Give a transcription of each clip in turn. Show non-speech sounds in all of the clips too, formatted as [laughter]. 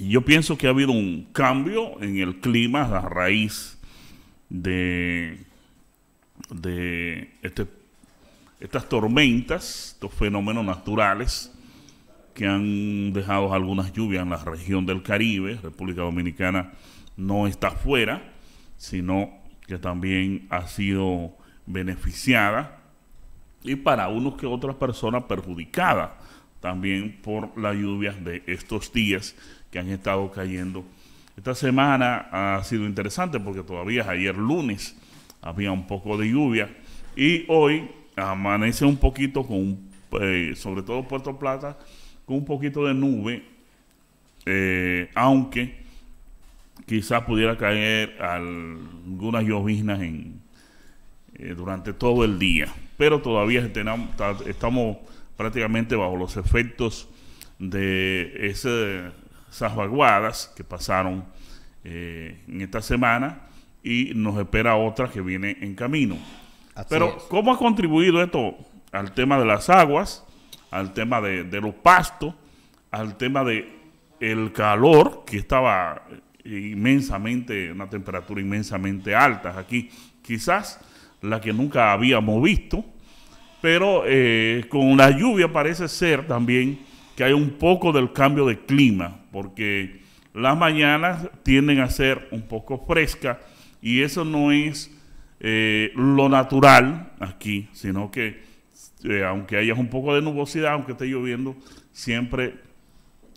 Yo pienso que ha habido un cambio en el clima a raíz de, de este, estas tormentas, estos fenómenos naturales que han dejado algunas lluvias en la región del Caribe. República Dominicana no está fuera, sino que también ha sido beneficiada y para unos que otras personas perjudicada también por las lluvias de estos días que han estado cayendo. Esta semana ha sido interesante porque todavía ayer lunes había un poco de lluvia y hoy amanece un poquito con, eh, sobre todo Puerto Plata, con un poquito de nube, eh, aunque quizás pudiera caer algunas lloviznas en, eh, durante todo el día. Pero todavía estamos prácticamente bajo los efectos de ese salvaguardas que pasaron eh, en esta semana y nos espera otra que viene en camino. Pero, ¿cómo ha contribuido esto al tema de las aguas, al tema de, los pastos, al tema de el calor que estaba eh, inmensamente, una temperatura inmensamente alta aquí, quizás la que nunca habíamos visto, pero eh, con la lluvia parece ser también que hay un poco del cambio de clima, porque las mañanas tienden a ser un poco frescas y eso no es eh, lo natural aquí, sino que eh, aunque haya un poco de nubosidad, aunque esté lloviendo, siempre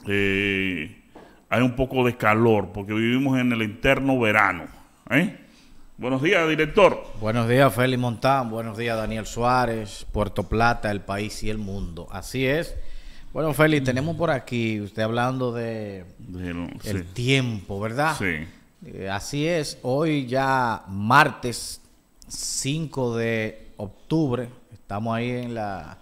eh, hay un poco de calor, porque vivimos en el interno verano. Buenos días, director. Buenos días, Félix Montán. Buenos días, Daniel Suárez, Puerto Plata, el país y el mundo. Así es. Bueno, Félix, tenemos por aquí, usted hablando de, el tiempo, ¿verdad? Sí. Eh, así es, hoy ya martes 5 de octubre, estamos ahí en la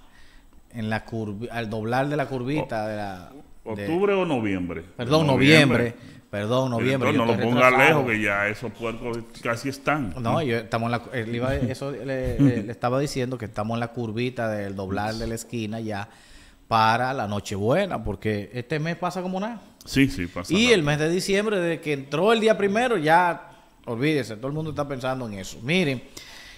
en la curva, al doblar de la curvita de la octubre o noviembre. Perdón, noviembre. perdón, noviembre. no lo ponga lejos que ya esos puercos casi están. No, yo estamos la, eso le estaba diciendo que estamos en la curvita del doblar de la esquina ya para la Nochebuena, porque este mes pasa como nada. Sí, sí, pasa. Y el mes de diciembre, desde que entró el día primero, ya olvídese, todo el mundo está pensando en eso. Miren,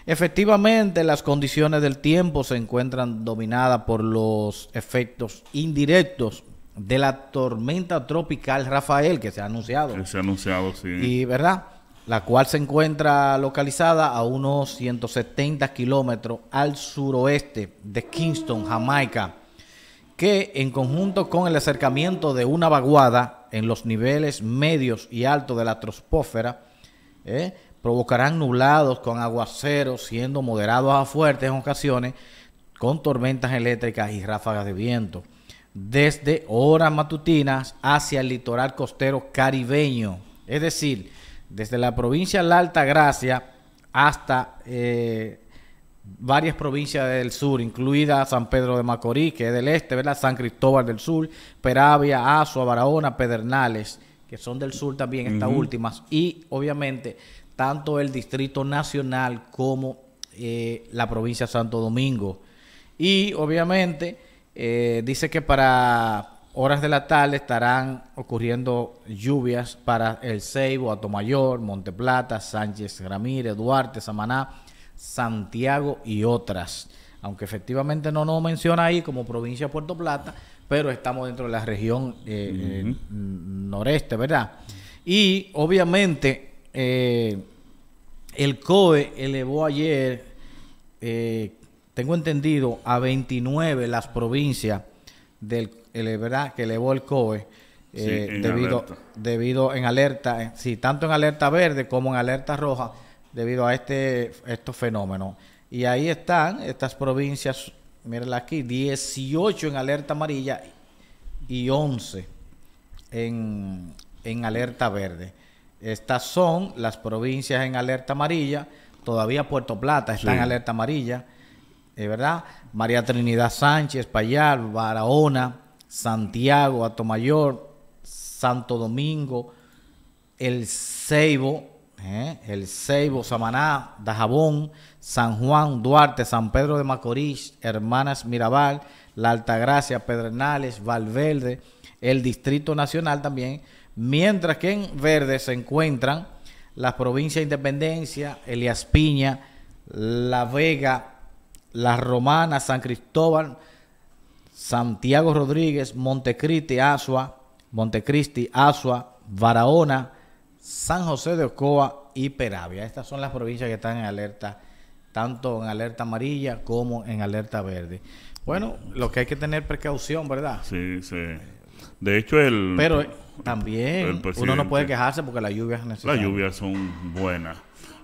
efectivamente las condiciones del tiempo se encuentran dominadas por los efectos indirectos de la tormenta tropical Rafael que se ha anunciado. Que se ha anunciado, sí. Y, ¿verdad? La cual se encuentra localizada a unos 170 kilómetros al suroeste de Kingston, Jamaica que en conjunto con el acercamiento de una vaguada en los niveles medios y altos de la troposfera, ¿eh? provocarán nublados con aguaceros, siendo moderados a fuertes en ocasiones, con tormentas eléctricas y ráfagas de viento, desde horas matutinas hacia el litoral costero caribeño, es decir, desde la provincia de la Alta Gracia hasta eh, varias provincias del sur, incluida San Pedro de Macorís, que es del este, ¿verdad? San Cristóbal del Sur, Peravia, Azua, Barahona, Pedernales, que son del sur también, estas últimas, y obviamente tanto el Distrito Nacional como eh, la provincia de Santo Domingo. Y obviamente eh, dice que para horas de la tarde estarán ocurriendo lluvias para El Seibo, Atomayor, Monteplata, Sánchez Ramírez, Duarte, Samaná, Santiago y otras. Aunque efectivamente no nos menciona ahí como provincia de Puerto Plata, pero estamos dentro de la región eh, eh, noreste, ¿verdad? Y obviamente eh, el COE elevó ayer, tengo entendido, a 29 las provincias del, que elevó el COE. debido, debido en alerta, sí, tanto en alerta verde como en alerta roja, debido a este, estos fenómenos. Y ahí están estas provincias, mírenla aquí, 18 en alerta amarilla y 11 en, alerta verde. Estas son las provincias en alerta amarilla, todavía Puerto Plata está en alerta amarilla, eh, ¿verdad? María Trinidad Sánchez, Payal, Barahona, Santiago, Atomayor, Santo Domingo, El Ceibo, ¿Eh? El Ceibo, Samaná, Dajabón, San Juan, Duarte, San Pedro de Macorís, Hermanas Mirabal, La Altagracia, Pedernales, Valverde, el Distrito Nacional también, mientras que en verde se encuentran las provincias de Independencia, Elias Piña, La Vega, Las Romanas, San Cristóbal, Santiago Rodríguez, Montecristi, Asua, Montecristi, Asua, Barahona, San José de Ocoa y Peravia. Estas son las provincias que están en alerta, tanto en alerta amarilla como en alerta verde. Bueno, lo que hay que tener precaución, ¿verdad? Sí, sí. De hecho, el... Pero eh, también uno no puede quejarse porque las lluvias necesarias Las lluvias son buenas.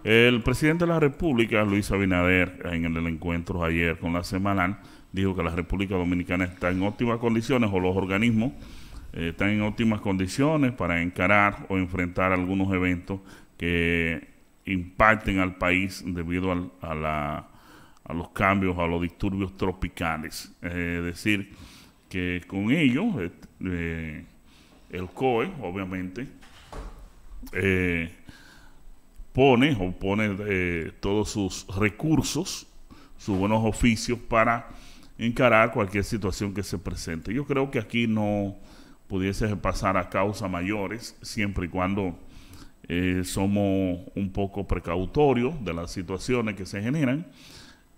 El presidente de la República, Luis Abinader, en el encuentro ayer con la Semanal, dijo que la República Dominicana está en óptimas condiciones o los organismos están en óptimas condiciones para encarar o enfrentar algunos eventos que impacten al país debido a, los cambios, a los disturbios tropicales. Es decir, que con ello eh, el COE, obviamente, eh, pone o pone eh, todos sus recursos, sus buenos oficios para encarar cualquier situación que se presente. Yo creo que aquí no pudiese pasar a causas mayores, siempre y cuando eh, somos un poco precautorios de las situaciones que se generan.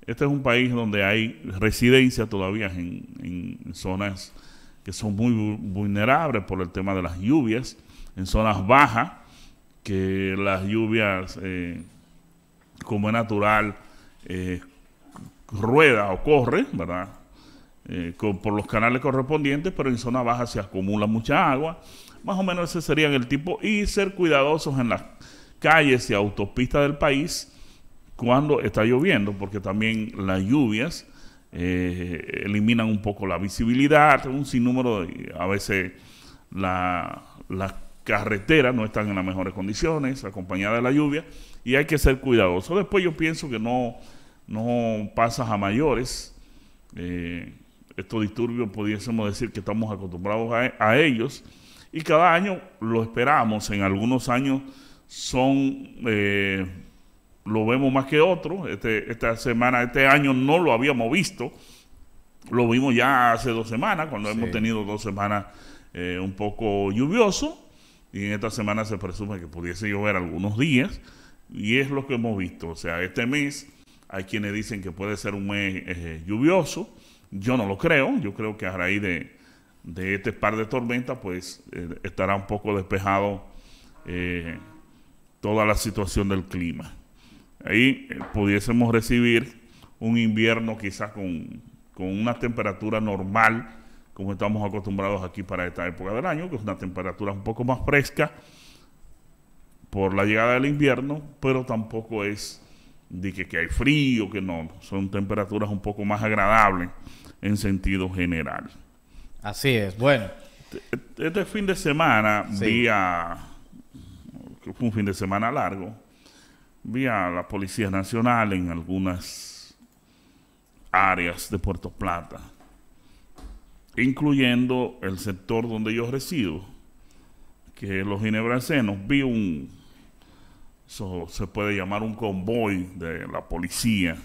Este es un país donde hay residencias todavía en, zonas que son muy vulnerables por el tema de las lluvias, en zonas bajas, que las lluvias, eh, como es natural, ruedan eh, rueda o corre, ¿verdad? Eh, por los canales correspondientes, pero en zona baja se acumula mucha agua. Más o menos ese sería el tipo. Y ser cuidadosos en las calles y autopistas del país cuando está lloviendo, porque también las lluvias eh, eliminan un poco la visibilidad, un sinnúmero de, a veces las carreteras no están en las mejores condiciones, acompañadas de la lluvia, y hay que ser cuidadosos. Después yo pienso que no, no pasas a mayores. Eh, estos disturbios pudiésemos decir que estamos acostumbrados a, ellos y cada año lo esperamos, en algunos años son, eh, lo vemos más que otros, este, esta semana, este año no lo habíamos visto, lo vimos ya hace dos semanas, cuando hemos tenido dos semanas eh, un poco lluvioso, y en esta semana se presume que pudiese llover algunos días, y es lo que hemos visto, o sea, este mes hay quienes dicen que puede ser un mes eh, lluvioso, yo no lo creo, yo creo que a raíz de, este par de tormentas, pues eh, estará un poco despejado eh, toda la situación del clima. Ahí eh, pudiésemos recibir un invierno quizás con una temperatura normal, como estamos acostumbrados aquí para esta época del año, que es una temperatura un poco más fresca por la llegada del invierno, pero tampoco es de que, hay frío, que no, son temperaturas un poco más agradables en sentido general. Así es, bueno. Este, este fin de semana vía fue un fin de semana largo, vi a la Policía Nacional en algunas áreas de Puerto Plata, incluyendo el sector donde yo resido, que es los ginebracenos. Vi un, eso se puede llamar un convoy de la policía,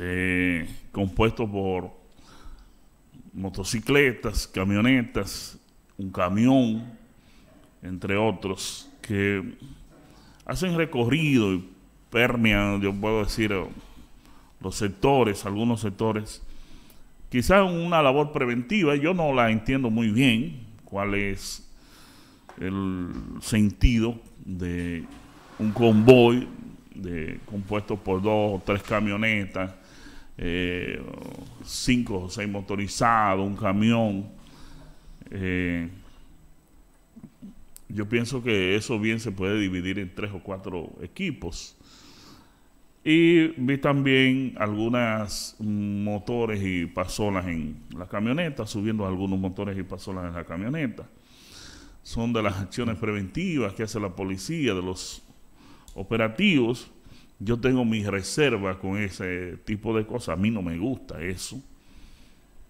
eh, compuesto por motocicletas, camionetas, un camión, entre otros, que hacen recorrido y permean, yo puedo decir, los sectores, algunos sectores, quizás una labor preventiva, yo no la entiendo muy bien, cuál es el sentido de un convoy de, compuesto por dos o tres camionetas, eh, cinco o seis motorizados, un camión. Eh, yo pienso que eso bien se puede dividir en tres o cuatro equipos. Y vi también algunos motores y pasolas en la camioneta, subiendo algunos motores y pasolas en la camioneta son de las acciones preventivas que hace la policía, de los operativos. Yo tengo mis reservas con ese tipo de cosas. A mí no me gusta eso.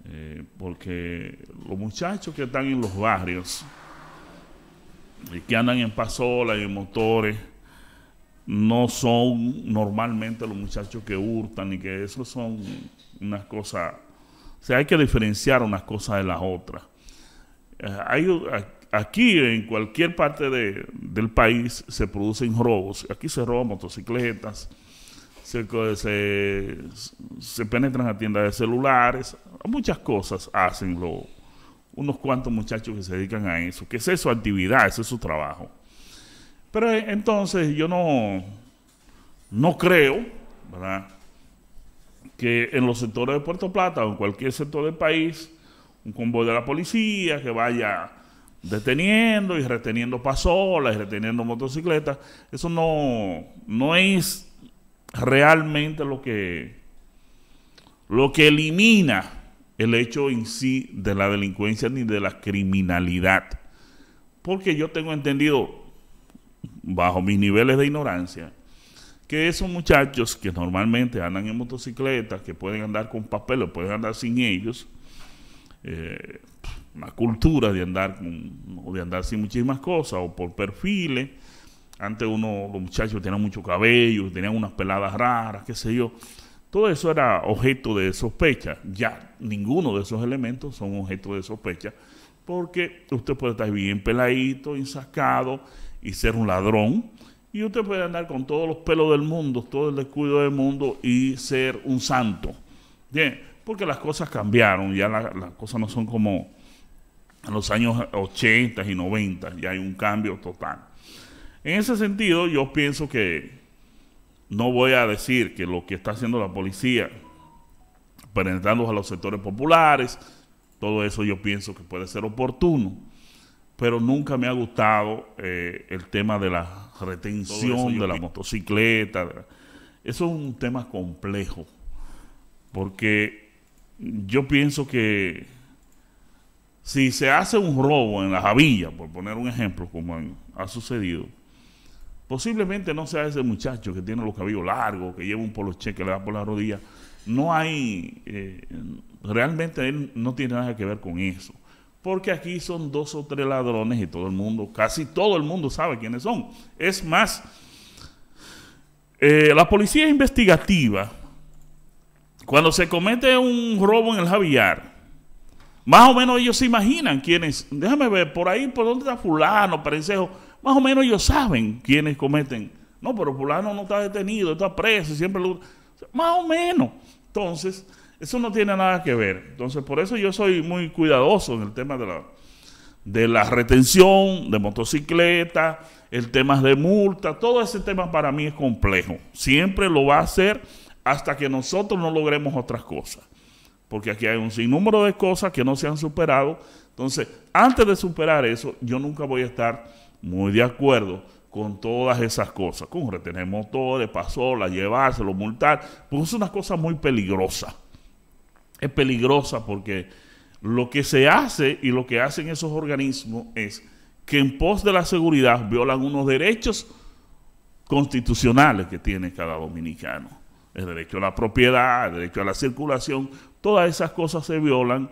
Eh, porque los muchachos que están en los barrios, y eh, que andan en pasola y en motores, no son normalmente los muchachos que hurtan y que eso son unas cosas. O hay que diferenciar unas cosas de las otras. Eh, hay, aquí en cualquier parte del país se producen robos. Aquí se roban motocicletas, se, se, penetran a tiendas de celulares, muchas cosas hacen lo, unos cuantos muchachos que se dedican a eso, que es su actividad, ese es su trabajo. Pero eh, entonces yo no, no creo, que en los sectores de Puerto Plata o en cualquier sector del país, un convoy de la policía que vaya deteniendo y reteniendo pasolas y reteniendo motocicletas. Eso no, no es realmente lo que, lo que elimina el hecho en sí de la delincuencia ni de la criminalidad. Porque yo tengo entendido, bajo mis niveles de ignorancia, que esos muchachos que normalmente andan en motocicletas, que pueden andar con papeles, pueden andar sin ellos, eh, la cultura de andar, o de andar sin muchísimas cosas o por perfiles. Antes uno, los muchachos tenían mucho cabello, tenían unas peladas raras, qué sé yo. Todo eso era objeto de sospecha. Ya ninguno de esos elementos son objeto de sospecha porque usted puede estar bien peladito, ensacado, y ser un ladrón. Y usted puede andar con todos los pelos del mundo, todo el descuido del mundo y ser un santo. Bien, porque las cosas cambiaron, ya las cosas no son como, en los años 80 y 90, ya hay un cambio total. En ese sentido, yo pienso que no voy a decir que lo que está haciendo la policía, penetrando a los sectores populares, todo eso yo pienso que puede ser oportuno, pero nunca me ha gustado eh, el tema de la retención de la motocicleta. Eso es un tema complejo, porque yo pienso que si se hace un robo en la Javilla, por poner un ejemplo, como ha sucedido, posiblemente no sea ese muchacho que tiene los cabellos largos, que lleva un poloche que le da por la rodilla. No hay, eh, realmente él no tiene nada que ver con eso. Porque aquí son dos o tres ladrones y todo el mundo, casi todo el mundo sabe quiénes son. Es más, eh, la policía investigativa, cuando se comete un robo en el Javillar, más o menos ellos se imaginan quiénes, déjame ver, por ahí, por dónde está fulano, perencejo, más o menos ellos saben quiénes cometen. No, pero fulano no está detenido, está preso, siempre lo... Más o menos. Entonces, eso no tiene nada que ver. Entonces, por eso yo soy muy cuidadoso en el tema de la, de la retención, de motocicleta, el tema de multa, todo ese tema para mí es complejo. Siempre lo va a hacer hasta que nosotros no logremos otras cosas porque aquí hay un sinnúmero de cosas que no se han superado. Entonces, antes de superar eso, yo nunca voy a estar muy de acuerdo con todas esas cosas, con retener motores, pasolas, llevárselo, multar, pues es una cosa muy peligrosa. Es peligrosa porque lo que se hace y lo que hacen esos organismos es que en pos de la seguridad violan unos derechos constitucionales que tiene cada dominicano. El derecho a la propiedad, el derecho a la circulación, Todas esas cosas se violan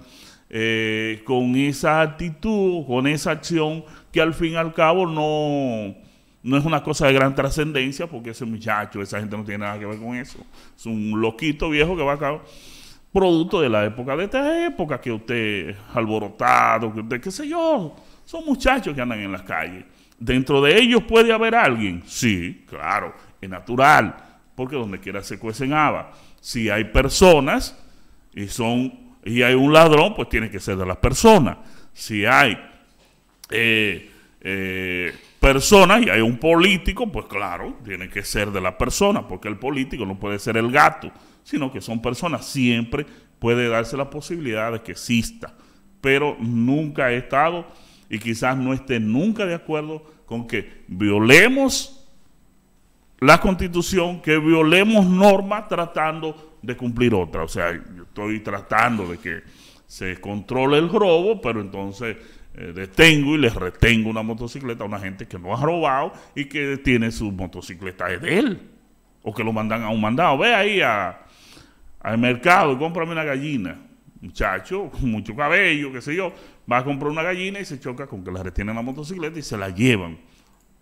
eh, con esa actitud, con esa acción que al fin y al cabo no, no es una cosa de gran trascendencia porque ese muchacho, esa gente no tiene nada que ver con eso. Es un loquito viejo que va a cabo producto de la época, de esta época que usted alborotado, que usted qué sé yo, son muchachos que andan en las calles. Dentro de ellos puede haber alguien, sí, claro, es natural, porque donde quiera se cuecen habas. Si hay personas y son y hay un ladrón, pues tiene que ser de las personas. Si hay eh, eh, personas y hay un político, pues claro, tiene que ser de la persona porque el político no puede ser el gato, sino que son personas. Siempre puede darse la posibilidad de que exista, pero nunca he estado y quizás no esté nunca de acuerdo con que violemos la constitución, que violemos normas tratando de cumplir otra. O sea, yo estoy tratando de que se controle el robo, pero entonces eh, detengo y le retengo una motocicleta a una gente que no ha robado y que tiene su motocicleta de él. O que lo mandan a un mandado. Ve ahí al mercado y cómprame una gallina. Muchacho, [laughs] con mucho cabello, qué sé yo. Va a comprar una gallina y se choca con que la retienen la motocicleta y se la llevan.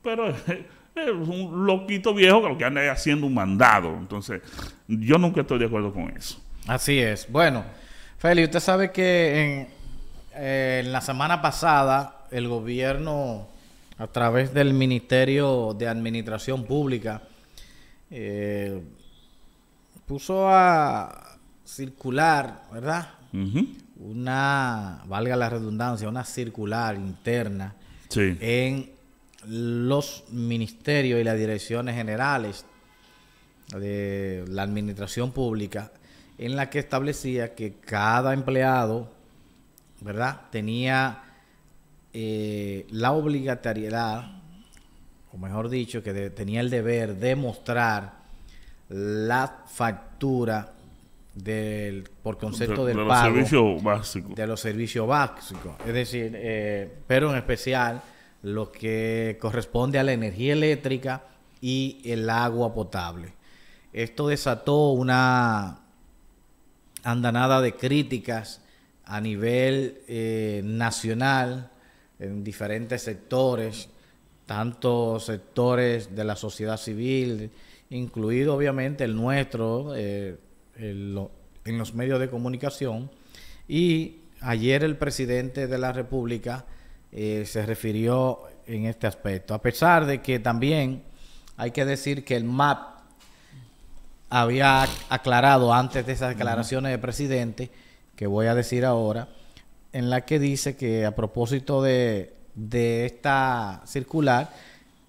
Pero [laughs] eh, es un loquito viejo que lo que anda haciendo un mandado. Entonces, yo nunca estoy de acuerdo con eso. Así es. Bueno, Feli, usted sabe que en, eh, la semana pasada el gobierno, a través del Ministerio de Administración Pública, eh, puso a circular, ¿verdad? Una, valga la redundancia, una circular interna sí. en los ministerios y las direcciones generales de la administración pública en la que establecía que cada empleado, ¿verdad?, tenía eh, la obligatoriedad, o mejor dicho, que tenía el deber de mostrar la factura del, por concepto de, del pago. Los servicios básicos. De los servicios básicos. Es decir, eh, pero en especial lo que corresponde a la energía eléctrica y el agua potable. Esto desató una andanada de críticas a nivel eh, nacional en diferentes sectores, tanto sectores de la sociedad civil, incluido obviamente el nuestro, eh, en los medios de comunicación. Y ayer el presidente de la República eh, se refirió en este aspecto. A pesar de que también hay que decir que el MAP había aclarado antes de esas declaraciones del presidente, que voy a decir ahora, en la que dice que a propósito de, de esta circular,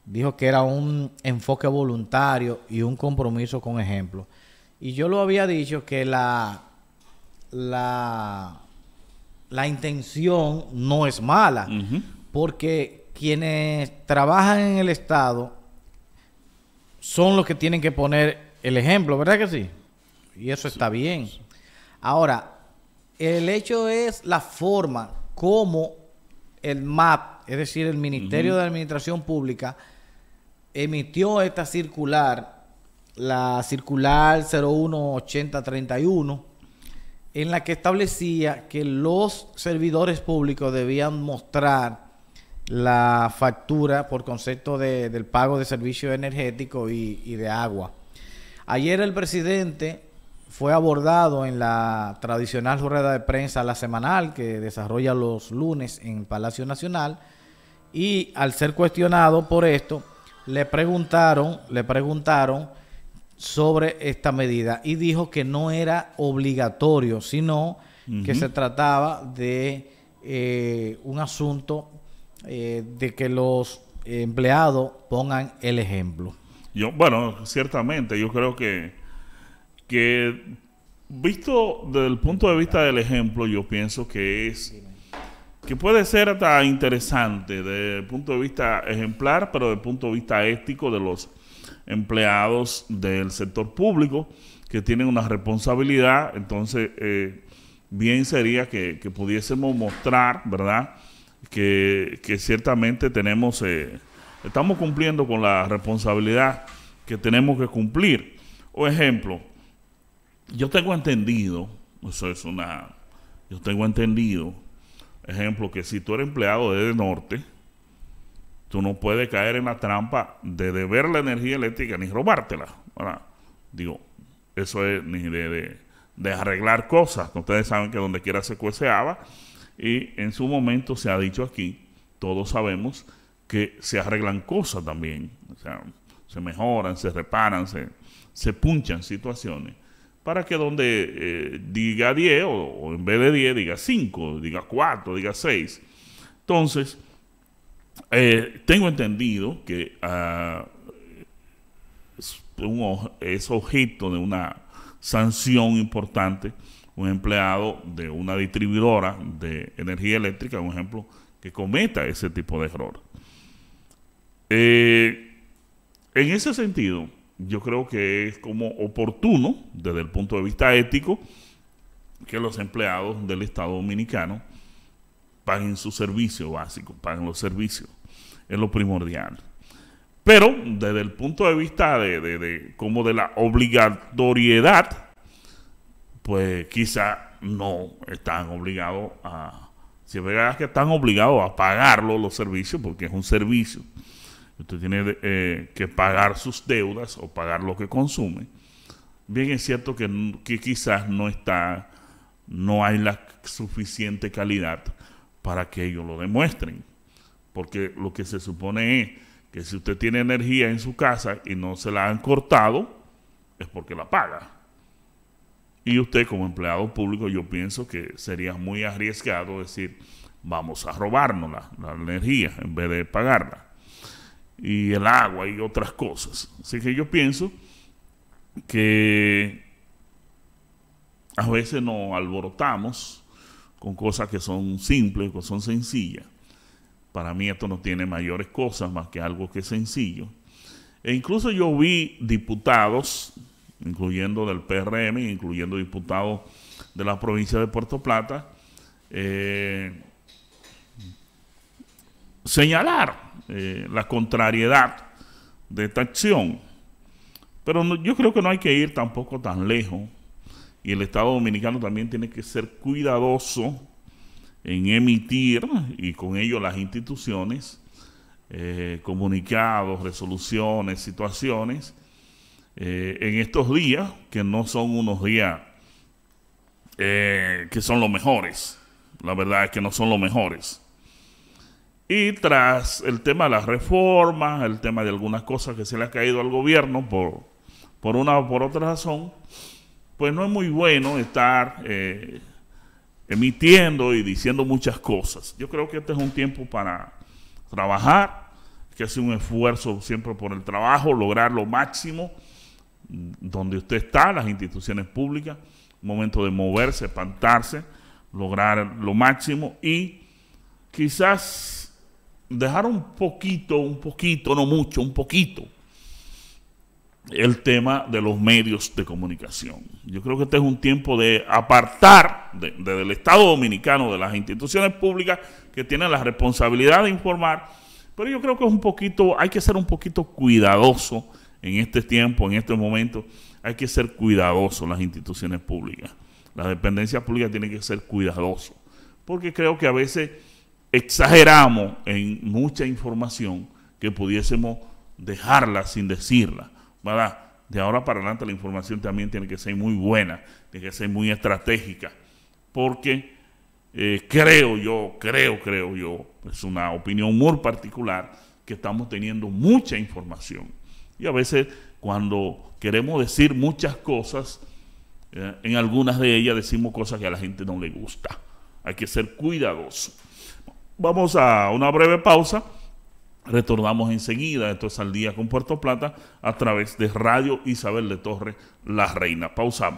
dijo que era un enfoque voluntario y un compromiso con ejemplo. Y yo lo había dicho que la, la la intención no es mala, porque quienes trabajan en el Estado son los que tienen que poner el ejemplo, ¿verdad que sí? Y eso está bien. Ahora, el hecho es la forma como el MAP, es decir, el Ministerio de Administración Pública, emitió esta circular, la circular 018031, en la que establecía que los servidores públicos debían mostrar la factura por concepto del pago de servicio energético y, y de agua. Ayer el presidente fue abordado en la tradicional rueda de prensa la semanal que desarrolla los lunes en Palacio Nacional y al ser cuestionado por esto le preguntaron, le preguntaron sobre esta medida y dijo que no era obligatorio, sino que se trataba de eh, un asunto eh, de que los empleados pongan el ejemplo. Yo, bueno, ciertamente, yo creo que, que visto desde el punto de vista del ejemplo, yo pienso que es que puede ser hasta interesante desde el punto de vista ejemplar, pero desde el punto de vista ético de los empleados del sector público que tienen una responsabilidad, entonces eh, bien sería que, pudiésemos mostrar, ¿verdad? Que, ciertamente tenemos, eh, estamos cumpliendo con la responsabilidad que tenemos que cumplir. O ejemplo, yo tengo entendido, eso es una, yo tengo entendido, ejemplo, que si tú eres empleado de norte, tú no puedes caer en la trampa de deber la energía eléctrica ni robártela. ¿verdad? Digo, eso es ni de, de, arreglar cosas. Ustedes saben que donde quiera se cueceaba y en su momento se ha dicho aquí, todos sabemos que se arreglan cosas también. O sea, se mejoran, se reparan, se, punchan situaciones para que donde eh, diga 10 o, o, en vez de 10 diga 5, diga 4, diga 6. Entonces, eh, tengo entendido que ah, es, objeto de una sanción importante un empleado de una distribuidora de energía eléctrica, un ejemplo, que cometa ese tipo de error. Eh, en ese sentido, yo creo que es como oportuno, desde el punto de vista ético, que los empleados del Estado Dominicano paguen su servicio básico, paguen los servicios. Es lo primordial. Pero desde el punto de vista de, como de la obligatoriedad, pues quizás no están obligados a, si es verdad que están obligados a pagarlo los servicios, porque es un servicio, usted tiene eh, que pagar sus deudas o pagar lo que consume, bien es cierto que, que quizás no está, no hay la suficiente calidad para que ellos lo demuestren. Porque lo que se supone es que si usted tiene energía en su casa y no se la han cortado, es porque la paga. Y usted como empleado público yo pienso que sería muy arriesgado decir, vamos a robarnos la, la energía en vez de pagarla. Y el agua y otras cosas. Así que yo pienso que a veces nos alborotamos con cosas que son simples, que son sencillas. Para mí esto no tiene mayores cosas más que algo que es sencillo. E incluso yo vi diputados, incluyendo del PRM, incluyendo diputados de la provincia de Puerto Plata, eh, señalar eh, la contrariedad de esta acción. Pero yo creo que no hay que ir tampoco tan lejos y el Estado Dominicano también tiene que ser cuidadoso en emitir, y con ello las instituciones, eh, comunicados, resoluciones, situaciones, eh, en estos días, que no son unos días eh, que son los mejores. La verdad es que no son los mejores. Y tras el tema de las reformas, el tema de algunas cosas que se le ha caído al gobierno por, por una o por otra razón, pues no es muy bueno estar eh, emitiendo y diciendo muchas cosas. Yo creo que este es un tiempo para trabajar, que hacer un esfuerzo siempre por el trabajo, lograr lo máximo donde usted está, las instituciones públicas, momento de moverse, espantarse, lograr lo máximo y quizás dejar un poquito, un poquito, no mucho, un poquito el tema de los medios de comunicación. Yo creo que este es un tiempo de apartar de, del Estado dominicano, de las instituciones públicas que tienen la responsabilidad de informar, pero yo creo que es un poquito, hay que ser un poquito cuidadoso en este tiempo, en este momento, hay que ser cuidadoso las instituciones públicas. Las dependencias públicas tienen que ser cuidadosos, porque creo que a veces exageramos en mucha información que pudiésemos dejarla sin decirla de ahora para adelante la información también tiene que ser muy buena, tiene que ser muy estratégica, porque eh, creo yo, creo, creo yo, es una opinión muy particular, que estamos teniendo mucha información. Y a veces cuando queremos decir muchas cosas, eh, en algunas de ellas decimos cosas que a la gente no le gusta. Hay que ser cuidadoso. Vamos a una breve pausa Retornamos enseguida, esto es al día con Puerto Plata, a través de Radio Isabel de Torre, La Reina. Pausamos.